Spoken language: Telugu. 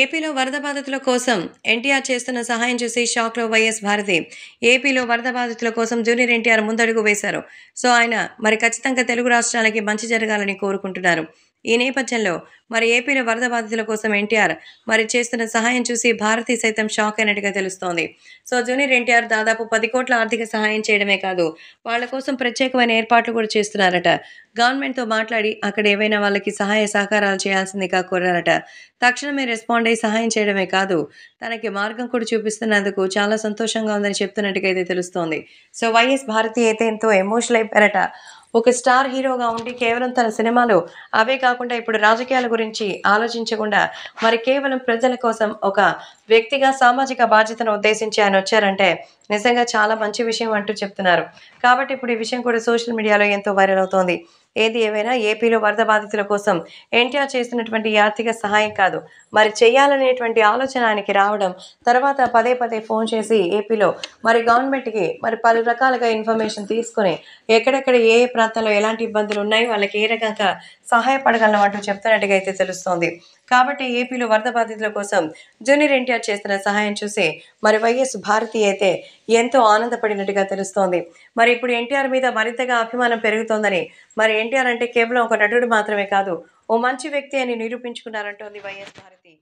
ఏపీలో వరద బాధితుల కోసం ఎన్టీఆర్ చేస్తున్న సహాయం చూసి షాక్లో వైఎస్ భారతి ఏపీలో వరద బాధితుల కోసం జూనియర్ ఎన్టీఆర్ ముందడుగు వేశారు సో ఆయన మరి ఖచ్చితంగా తెలుగు రాష్ట్రాలకి మంచి జరగాలని కోరుకుంటున్నారు ఈ నేపథ్యంలో మరి ఏపీలో వరద బాధితుల కోసం ఎన్టీఆర్ మరి చేస్తున్న సహాయం చూసి భారతీ సైతం షాక్ అయినట్టుగా తెలుస్తోంది సో జూనియర్ ఎన్టీఆర్ దాదాపు పది కోట్ల ఆర్థిక సహాయం చేయడమే కాదు వాళ్ళ కోసం ప్రత్యేకమైన ఏర్పాట్లు కూడా చేస్తున్నారట గవర్నమెంట్తో మాట్లాడి అక్కడ ఏవైనా వాళ్ళకి సహాయ సహకారాలు చేయాల్సిందిగా కోరారట తక్షణమే రెస్పాండ్ అయ్యి సహాయం చేయడమే కాదు తనకి మార్గం కూడా చూపిస్తున్నందుకు చాలా సంతోషంగా ఉందని చెప్తున్నట్టుగా అయితే తెలుస్తోంది సో వైఎస్ భారతి అయితే ఎంతో ఎమోషనల్ అయిపోయారట ఒక స్టార్ హీరోగా ఉండి కేవలం తన సినిమాలు అవే కాకుండా ఇప్పుడు రాజకీయాల గురించి ఆలోచించకుండా మరి కేవలం ప్రజల కోసం ఒక వ్యక్తిగా సామాజిక బాధ్యతను ఉద్దేశించి ఆయన వచ్చారంటే నిజంగా చాలా మంచి విషయం అంటూ చెప్తున్నారు కాబట్టి ఇప్పుడు ఈ విషయం కూడా సోషల్ మీడియాలో ఎంతో వైరల్ అవుతోంది ఏది ఏవైనా ఏపీలో వరద బాధితుల కోసం ఎన్టీఆర్ చేసినటువంటి ఆర్థిక సహాయం కాదు మరి చేయాలనేటువంటి ఆలోచన ఆయనకి రావడం తర్వాత పదే పదే ఫోన్ చేసి ఏపీలో మరి గవర్నమెంట్కి మరి పలు రకాలుగా ఇన్ఫర్మేషన్ తీసుకుని ఎక్కడెక్కడ ఏ ప్రాంతాల్లో ఎలాంటి ఇబ్బందులు ఉన్నాయి వాళ్ళకి ఏ రకంగా సహాయపడగలను అంటూ చెప్తున్నట్టుగా అయితే తెలుస్తోంది కాబట్టి ఏపీలో వరద బాధితుల కోసం జూనియర్ ఎన్టీఆర్ చేస్తున్న సహాయం చూసి మరి వైఎస్ భారతి అయితే ఎంతో ఆనందపడినట్టుగా తెలుస్తోంది మరి ఇప్పుడు ఎన్టీఆర్ మీద మరింతగా అభిమానం పెరుగుతోందని మరి ఎన్టీఆర్ అంటే కేవలం ఒక నటుడు మాత్రమే కాదు ఓ మంచి వ్యక్తి అని నిరూపించుకున్నారంటోంది వైఎస్ భారతి